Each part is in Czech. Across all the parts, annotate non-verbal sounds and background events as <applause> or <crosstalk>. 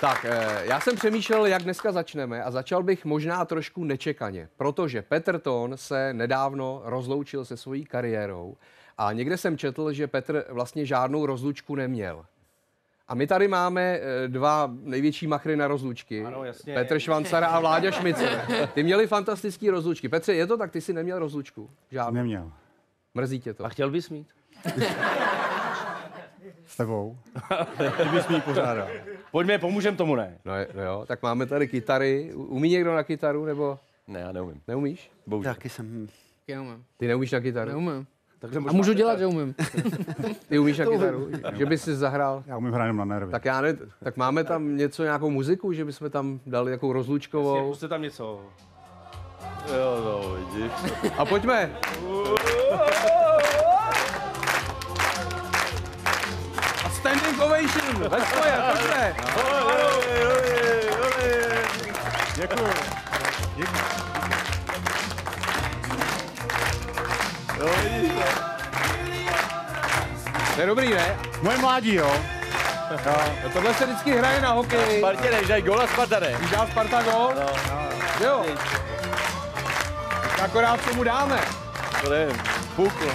Tak, eh, já jsem přemýšlel, jak dneska začneme a začal bych možná trošku nečekaně, protože Petr Tón se nedávno rozloučil se svojí kariérou a někde jsem četl, že Petr vlastně žádnou rozlučku neměl. A my tady máme eh, dva největší machry na rozlučky. Ano, jasně. Petr Švancara a Vláďa Šmice. Ty měli fantastické rozlučky. Petře, je to tak? Ty jsi neměl rozlučku? Žádnou? Neměl. Mrzí tě to. A chtěl bys mít? <laughs> S tebou. Ty bys mít pořádal. Pojďme, pomůžem tomu, ne? No, no jo, tak máme tady kytary. Umí někdo na kytaru, nebo? Ne, já neumím. Neumíš? Bohužel. Taky jsem... Já umím. Ty neumíš na kytaru? Neumím. Takže a můžu dělat, že umím. Ty umíš na kytaru? že bys si zahrál? Já umím hrát na nervy. Tak, já ne, tak máme tam něco, nějakou muziku, že bychom tam dali nějakou rozlučkovou? Jasně, tam něco. Jo, no, vidíš. A pojďme. standing ovation. Ve svoje, pojďme. Děkuji. Děkuji. Jo, vidíte. To je dobrý, ne? Moje mládí, jo. No. no tohle se vždycky hraje na hokej. No, Spartě ne, dají gola Sparta ne. Když dá Sparta gol? no. no. no. jo. Tak akorát co mu dáme. To nevím. Pukl.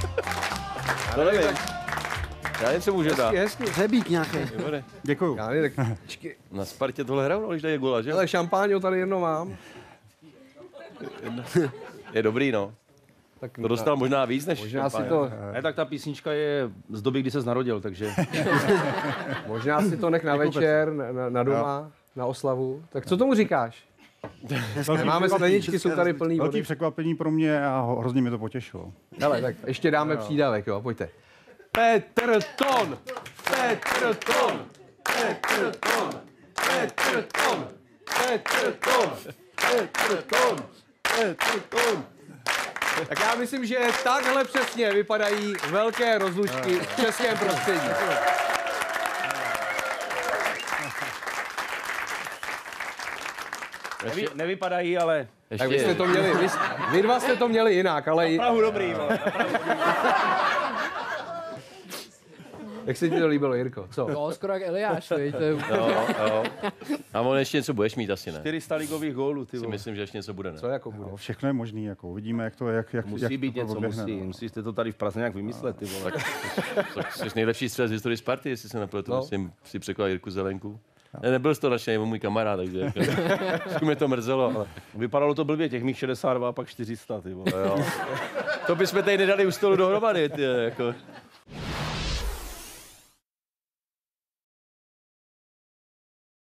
<laughs> to nevím. Já něco můžu dát. Jasně, hřebík nějaký. Děkuju. Já ne, tak... <laughs> Na Spartě tohle hrál, no, když dají gula, že? Ale šampáňo tady jedno mám. Je dobrý, no. Tak to dostal možná víc než možná si to... Ne, tak ta písnička je z doby, kdy se narodil, takže... <laughs> možná si to nech na večer, na, na no. doma, no. na oslavu. Tak co tomu říkáš? Velký Máme skleničky, jsou tady plný Velký vody. překvapení pro mě a hrozně mi to potěšilo. Ale tak ještě dáme no. přídavek, jo, pojďte. Petr Ton! Petr Ton! Petr Ton! Petr Ton! Petr Ton! Petr Ton! Petr Ton! Tak já myslím, že takhle přesně vypadají velké rozlučky v českém prostředí. Nevy, nevypadají, ale... Ještě. Tak vy jste to měli, vy, vy dva jste to měli jinak, ale... Na Prahu dobrý, na Prahu jak se ti to líbilo, Jirko? Co? No, skoro jak Eliáš, víš, to je... No, jo. A on ještě něco budeš mít asi, ne? 400 ligových gólů, ty si myslím, že ještě něco bude, ne? Co jako bude? No, všechno je možný, jako uvidíme, jak to je, jak, jak Musí jak být něco, musí, no. musíte to tady v Praze nějak vymyslet, ty vole. jsi nejlepší střelec z historii Sparty, jestli se napletu, no. myslím, si překlal Jirku Zelenku. Ne, nebyl to naše, nebo můj kamarád, takže jako, mě to mrzelo. Ale... Vypadalo to blbě, těch mých 62 a pak 400, ty vole, jo. To bychom tady nedali u stolu dohromady, ty, jako.